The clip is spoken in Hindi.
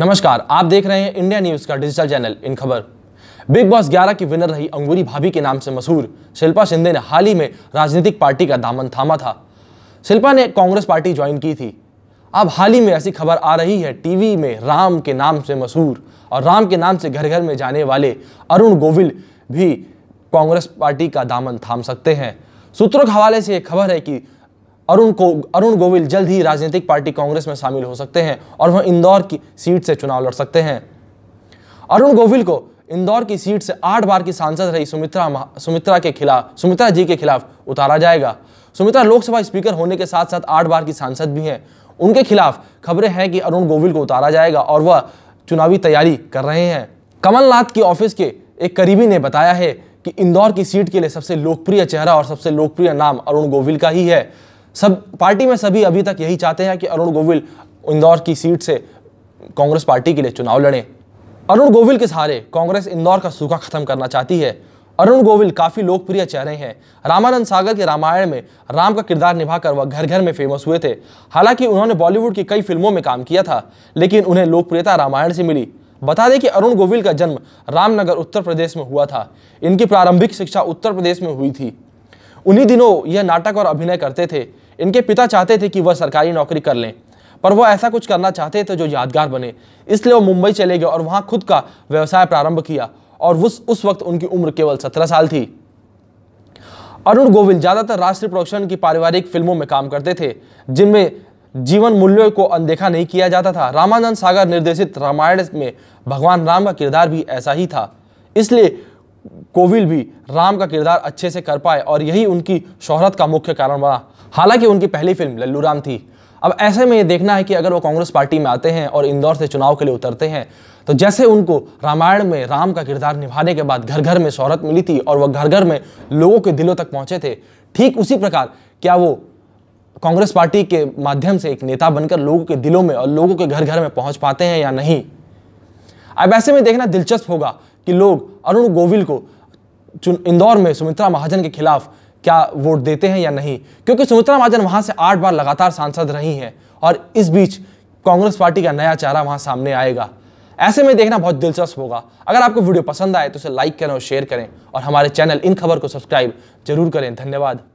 नमस्कार आप देख रहे हैं इंडिया न्यूज का डिजिटल चैनल इन खबर बिग बॉस 11 की विनर रही अंगूरी भाभी के नाम से मशहूर शिल्पा शिंदे ने हाल ही में राजनीतिक पार्टी का दामन थामा था शिल्पा ने कांग्रेस पार्टी ज्वाइन की थी अब हाल ही में ऐसी खबर आ रही है टीवी में राम के नाम से मशहूर और राम के नाम से घर घर में जाने वाले अरुण गोविल भी कांग्रेस पार्टी का दामन थाम सकते हैं सूत्रों के हवाले से यह खबर है कि अरुण को अरुण गोविल जल्द ही राजनीतिक पार्टी कांग्रेस में शामिल हो सकते हैं और वह इंदौर की सीट से चुनाव लड़ सकते हैं अरुण गोविल को इंदौर की सीट से आठ बार की सांसद रही सुमित्रा सुमित्रा के खिलाफ सुमित्रा जी के खिलाफ उतारा जाएगा सुमित्रा लोकसभा स्पीकर होने के साथ साथ आठ बार की सांसद भी हैं उनके खिलाफ खबरें हैं कि अरुण गोविल को उतारा जाएगा और वह चुनावी तैयारी कर रहे हैं कमलनाथ की ऑफिस के एक करीबी ने बताया है कि इंदौर की सीट के लिए सबसे लोकप्रिय चेहरा और सबसे लोकप्रिय नाम अरुण गोविल का ही है सब पार्टी में सभी अभी तक यही चाहते हैं कि अरुण गोविल इंदौर की सीट से कांग्रेस पार्टी के लिए चुनाव लड़ें अरुण गोविल के सहारे कांग्रेस इंदौर का सूखा खत्म करना चाहती है अरुण गोविल काफी लोकप्रिय चेहरे हैं रामानंद सागर के रामायण में राम का किरदार निभाकर वह घर घर में फेमस हुए थे हालांकि उन्होंने बॉलीवुड की कई फिल्मों में काम किया था लेकिन उन्हें लोकप्रियता रामायण से मिली बता दें कि अरुण गोविल का जन्म रामनगर उत्तर प्रदेश में हुआ था इनकी प्रारंभिक शिक्षा उत्तर प्रदेश में हुई थी उन्हीं दिनों यह नाटक और अभिनय करते थे इनके पिता चाहते थे कि वह सरकारी नौकरी कर लें पर वो ऐसा कुछ करना चाहते थे जो यादगार बने इसलिए वो मुंबई चले गए और वहाँ खुद का व्यवसाय प्रारंभ किया और उस उस वक्त उनकी उम्र केवल सत्रह साल थी अरुण गोविल ज़्यादातर राष्ट्रीय प्रोडक्शन की पारिवारिक फिल्मों में काम करते थे जिनमें जीवन मूल्यों को अनदेखा नहीं किया जाता था रामानंद सागर निर्देशित रामायण में भगवान राम का किरदार भी ऐसा ही था इसलिए कोविल भी राम का किरदार अच्छे से कर पाए और यही उनकी शोहरत का मुख्य कारण बना हालांकि उनकी पहली फिल्म लल्लू राम थी अब ऐसे में ये देखना है कि अगर वो कांग्रेस पार्टी में आते हैं और इंदौर से चुनाव के लिए उतरते हैं तो जैसे उनको रामायण में राम का किरदार निभाने के बाद घर घर में शोहरत मिली थी और वह घर घर में लोगों के दिलों तक पहुंचे थे ठीक उसी प्रकार क्या वो कांग्रेस पार्टी के माध्यम से एक नेता बनकर लोगों के दिलों में और लोगों के घर घर में पहुंच पाते हैं या नहीं अब ऐसे में देखना दिलचस्प होगा कि लोग अरुण गोविल को इंदौर में सुमित्रा महाजन के खिलाफ क्या वोट देते हैं या नहीं क्योंकि सुमित्रा महाजन वहां से आठ बार लगातार सांसद रही हैं और इस बीच कांग्रेस पार्टी का नया चेहरा वहां सामने आएगा ऐसे में देखना बहुत दिलचस्प होगा अगर आपको वीडियो पसंद आए तो उसे लाइक करें और शेयर करें और हमारे चैनल इन खबर को सब्सक्राइब जरूर करें धन्यवाद